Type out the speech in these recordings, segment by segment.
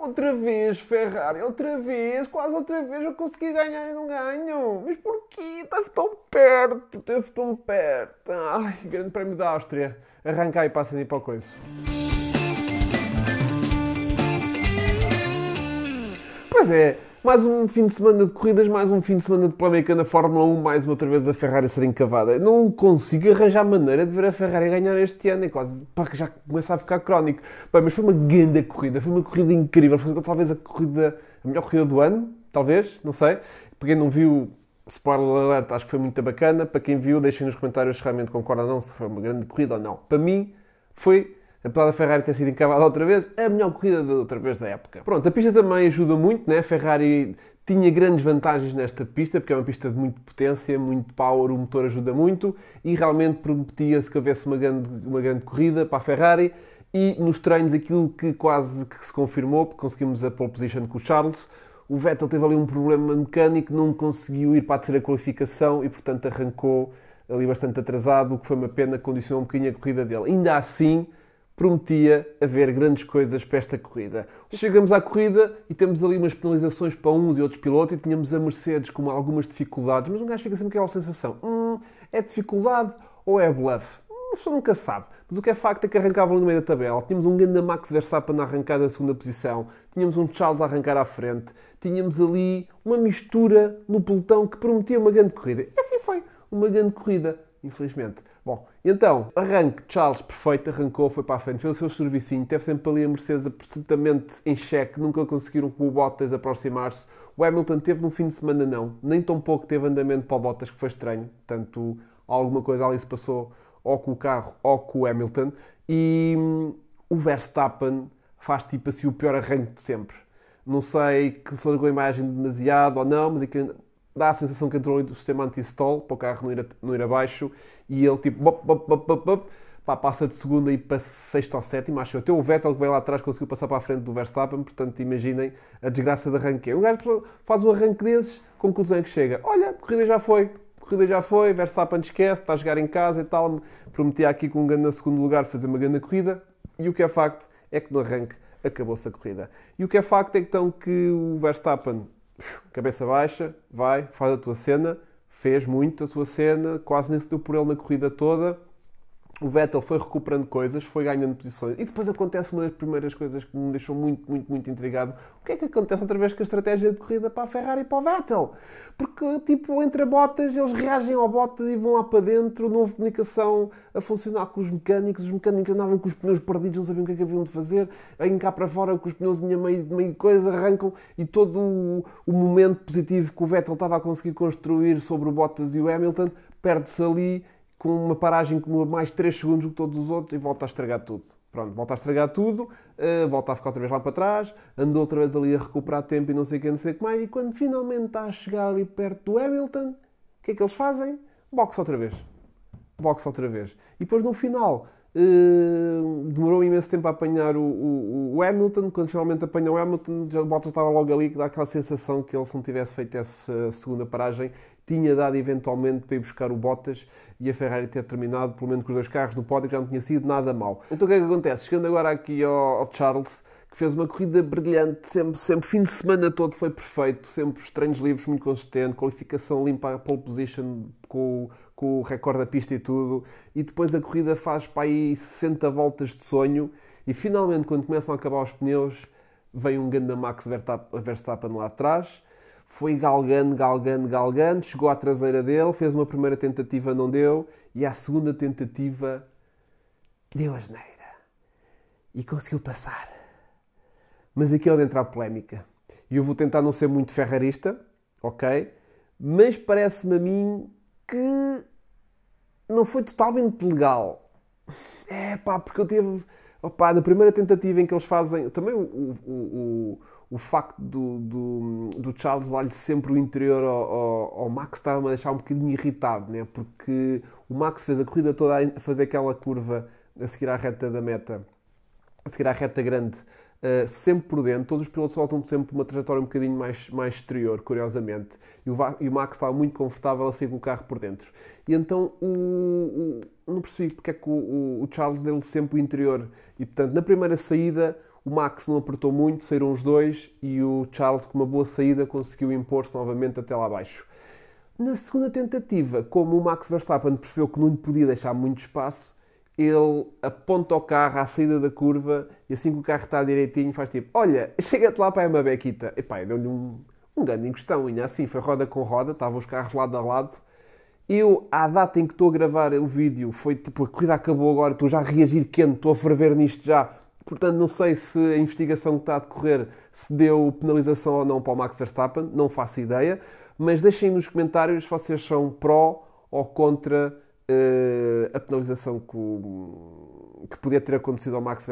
Outra vez, Ferrari, outra vez, quase outra vez eu consegui ganhar e não ganho. Mas porquê? Esteve tá tão perto, esteve tá tão perto. Ai, grande prémio da Áustria. Arranca aí, passa ali para o coiso. Pois é, mais um fim de semana de corridas, mais um fim de semana de polémica na Fórmula 1, mais uma outra vez a Ferrari a ser encavada. Não consigo arranjar maneira de ver a Ferrari ganhar este ano, é quase, pá, já começa a ficar crónico. mas foi uma grande corrida, foi uma corrida incrível, foi talvez a corrida, a melhor corrida do ano, talvez, não sei. Para quem não viu, spoiler alert, acho que foi muito bacana. Para quem viu, deixem nos comentários se realmente concordam ou não, se foi uma grande corrida ou não. Para mim, foi apesar da Ferrari ter sido encavada outra vez, é a melhor corrida de outra vez da época. Pronto, a pista também ajuda muito, né? A Ferrari tinha grandes vantagens nesta pista, porque é uma pista de muita potência, muito power, o motor ajuda muito e realmente prometia-se que houvesse uma grande, uma grande corrida para a Ferrari. E nos treinos, aquilo que quase que se confirmou, porque conseguimos a pole position com o Charles, o Vettel teve ali um problema mecânico, não conseguiu ir para a terceira qualificação e, portanto, arrancou ali bastante atrasado, o que foi uma pena, condicionou um bocadinho a corrida dele. Ainda assim, prometia haver grandes coisas para esta corrida. Chegamos à corrida e temos ali umas penalizações para uns e outros pilotos e tínhamos a Mercedes com algumas dificuldades, mas um gajo fica sempre com aquela sensação: hum, é dificuldade ou é bluff? Hum, pessoa nunca sabe. Mas o que é facto é que arrancavam ali no meio da tabela. Tínhamos um grande Max Verstappen na arrancada da segunda posição, tínhamos um Charles a arrancar à frente, tínhamos ali uma mistura no pelotão que prometia uma grande corrida. E assim foi, uma grande corrida, infelizmente. Bom, então, arranque, Charles, perfeito, arrancou, foi para a frente, fez o seu servicinho, teve sempre ali a Mercedes absolutamente em xeque, nunca conseguiram com o Bottas aproximar-se. O Hamilton teve num fim de semana, não, nem tão pouco teve andamento para o Bottas, que foi estranho, tanto alguma coisa ali se passou ou com o carro ou com o Hamilton. E hum, o Verstappen faz tipo assim o pior arranque de sempre. Não sei que se largou a imagem demasiado ou não, mas é que dá a sensação que entrou do sistema anti-stall para o carro não ir, a, não ir abaixo e ele tipo bop, bop, bop, bop, pá, passa de segunda e para sexta ou sétima. Acho até o Vettel que veio lá atrás conseguiu passar para a frente do Verstappen. Portanto, imaginem a desgraça de arranque. Um gajo faz um arranque desses, conclusão é que chega: olha, corrida já foi, corrida já foi, Verstappen esquece, está a jogar em casa e tal. Prometia aqui com um grande segundo lugar fazer uma grande corrida. E o que é facto é que no arranque acabou-se a corrida. E o que é facto é então que o Verstappen cabeça baixa, vai, faz a tua cena, fez muito a tua cena, quase nem se deu por ele na corrida toda, o Vettel foi recuperando coisas, foi ganhando posições. E depois acontece uma das primeiras coisas que me deixou muito, muito, muito intrigado. O que é que acontece outra vez com a estratégia de corrida para a Ferrari e para o Vettel? Porque, tipo, entre a Bottas, eles reagem ao Bottas e vão lá para dentro. Não houve comunicação a funcionar com os mecânicos. Os mecânicos andavam com os pneus perdidos, não sabiam o que é que haviam de fazer. Aí cá para fora, com os pneus de meio, meio coisa, arrancam. E todo o, o momento positivo que o Vettel estava a conseguir construir sobre o Bottas e o Hamilton perde-se ali com uma paragem que demora mais 3 segundos do que todos os outros e volta a estragar tudo. Pronto, volta a estragar tudo, uh, volta a ficar outra vez lá para trás, andou outra vez ali a recuperar tempo e não sei o que, não sei o que mais, e quando finalmente está a chegar ali perto do Hamilton, o que é que eles fazem? Boxe outra vez. Boxe outra vez. E depois no final, uh, demorou imenso tempo a apanhar o, o, o, Hamilton, quando finalmente apanha o Hamilton, já o Bottas estava logo ali, que dá aquela sensação que ele se não tivesse feito essa segunda paragem, tinha dado eventualmente para ir buscar o Bottas e a Ferrari ter terminado, pelo menos com os dois carros no pódio, que já não tinha sido nada mal. Então o que é que acontece? Chegando agora aqui ao, ao Charles, que fez uma corrida brilhante, sempre, sempre, fim de semana todo foi perfeito, sempre estranhos livros muito consistente, qualificação limpa pole position com, com o recorde da pista e tudo, e depois a corrida faz para aí 60 voltas de sonho, e finalmente quando começam a acabar os pneus, vem um ganda Max Verstappen lá atrás, foi galgando, galgando, galgando, chegou à traseira dele, fez uma primeira tentativa, não deu, e à segunda tentativa deu a geneira. E conseguiu passar. Mas aqui é onde entra a polémica. E eu vou tentar não ser muito ferrarista, ok? Mas parece-me a mim que não foi totalmente legal. É pá, porque eu teve. Opa, na primeira tentativa em que eles fazem. Também o, o, o o facto do, do, do Charles dar-lhe sempre o interior ao, ao, ao Max estava-me a deixar um bocadinho irritado, né? porque o Max fez a corrida toda a fazer aquela curva a seguir à reta da meta, a seguir à reta grande, uh, sempre por dentro. Todos os pilotos soltam sempre uma trajetória um bocadinho mais, mais exterior, curiosamente. E o, e o Max estava muito confortável a seguir o carro por dentro. E então o, o, não percebi porque é que o, Charles deu-lhe sempre o interior. E portanto, na primeira saída o Max não apertou muito, saíram os dois e o Charles, com uma boa saída, conseguiu impor-se novamente até lá abaixo. Na segunda tentativa, como o Max Verstappen percebeu que não lhe podia deixar muito espaço, ele aponta o carro à saída da curva e assim que o carro está direitinho faz tipo: Olha, chega-te lá para uma bequita. E pá, deu-lhe um, um grande encostão. E assim foi roda com roda, estavam os carros lado a lado. Eu, à data em que estou a gravar o vídeo, foi tipo: A corrida acabou agora, estou já a reagir quente, estou a ferver nisto já. Portanto, não sei se a investigação que está a decorrer se deu penalização ou não para o Max Verstappen, não faço ideia, mas deixem nos comentários se vocês são pró ou contra uh, a penalização que, que, podia ter acontecido ao Max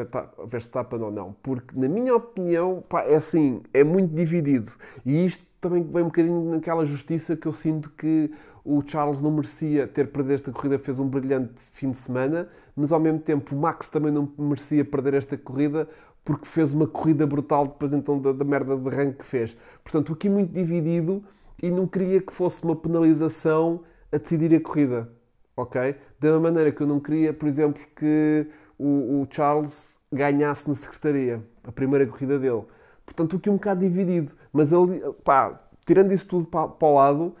Verstappen ou não. Porque, na minha opinião, pá, é assim, é muito dividido. E isto também vem um bocadinho naquela justiça que eu sinto que o Charles não merecia ter perdido esta corrida, fez um brilhante fim de semana, mas ao mesmo tempo o Max também não merecia perder esta corrida porque fez uma corrida brutal depois então da, da merda de arranque que fez. Portanto, aqui muito dividido e não queria que fosse uma penalização a decidir a corrida, ok? Da maneira que eu não queria, por exemplo, que o, o Charles ganhasse na secretaria, a primeira corrida dele Portanto, estou aqui um bocado dividido. Mas, ali, pá, tirando isso tudo para, para o lado,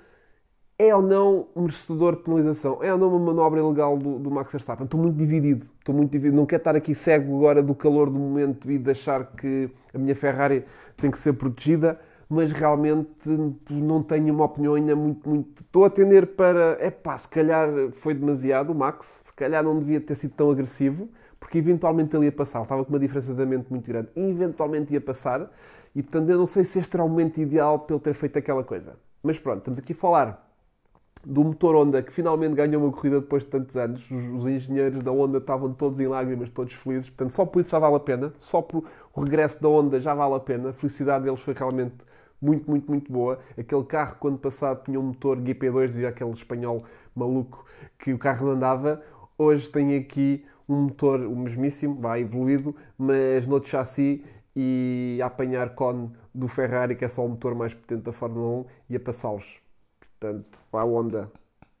é ou não merecedor de penalização? É ou não uma manobra ilegal do, do Max Verstappen? Estou muito dividido. Estou muito dividido. Não quero estar aqui cego agora do calor do momento e deixar que a minha Ferrari tem que ser protegida, mas realmente não tenho uma opinião ainda muito, muito. Estou a tender para. É pá, se calhar foi demasiado o Max, se calhar não devia ter sido tão agressivo porque eventualmente ele ia passar. Ele estava com uma diferença de mente muito grande. E eventualmente ia passar. E portanto, eu não sei se este era o momento ideal para ele ter feito aquela coisa. Mas pronto, estamos aqui a falar do motor Honda que finalmente ganhou uma corrida depois de tantos anos. Os, os engenheiros da Honda estavam todos em lágrimas, todos felizes. Portanto, só por isso já vale a pena. Só por o regresso da Honda já vale a pena. A felicidade deles foi realmente muito, muito, muito boa. Aquele carro, quando passado, tinha um motor GP2, dizia aquele espanhol maluco que o carro não andava. Hoje tem aqui um motor, o mesmíssimo, vai evoluído, mas noutro chassi e a apanhar cone do Ferrari, que é só o motor mais potente da Fórmula 1, e a passá-los. Portanto, a onda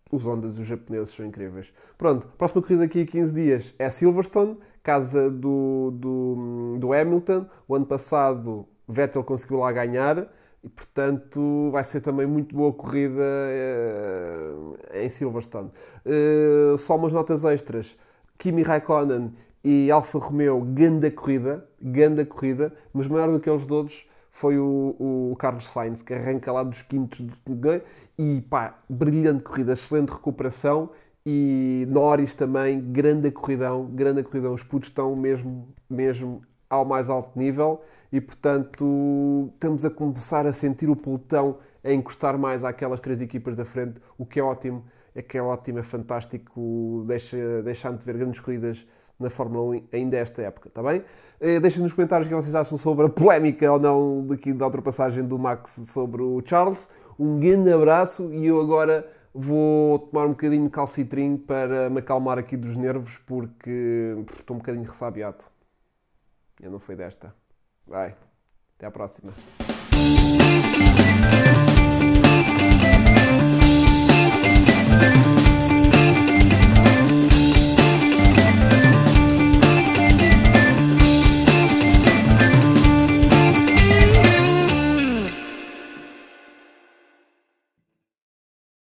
os ondas dos japoneses são incríveis. Pronto, próxima corrida aqui a 15 dias é Silverstone, casa do, do, do Hamilton. O ano passado Vettel conseguiu lá ganhar e portanto vai ser também muito boa corrida eh, em Silverstone. Eh, só umas notas extras. Kimi Raikkonen e Alfa Romeo, ganda corrida, ganda corrida, mas maior do que eles todos foi o, o Carlos Sainz, que arranca lá dos quintos de, e pá, brilhante corrida, excelente recuperação e Norris também, grande corridão, grande corridão. Os putos estão mesmo, mesmo ao mais alto nível e, portanto, estamos a começar a sentir o pelotão a encostar mais àquelas três equipas da frente, o que é ótimo é que é ótimo, é fantástico, deixa, deixa de ver grandes corridas na Fórmula 1 ainda esta época, está bem? Eh, deixem nos comentários o que vocês acham sobre a polémica ou não daqui da ultrapassagem do Max sobre o Charles. Um grande abraço e eu agora vou tomar um bocadinho de calcitrim para me acalmar aqui dos nervos porque estou um bocadinho ressabiado. Eu não fui desta. Vai, até à próxima.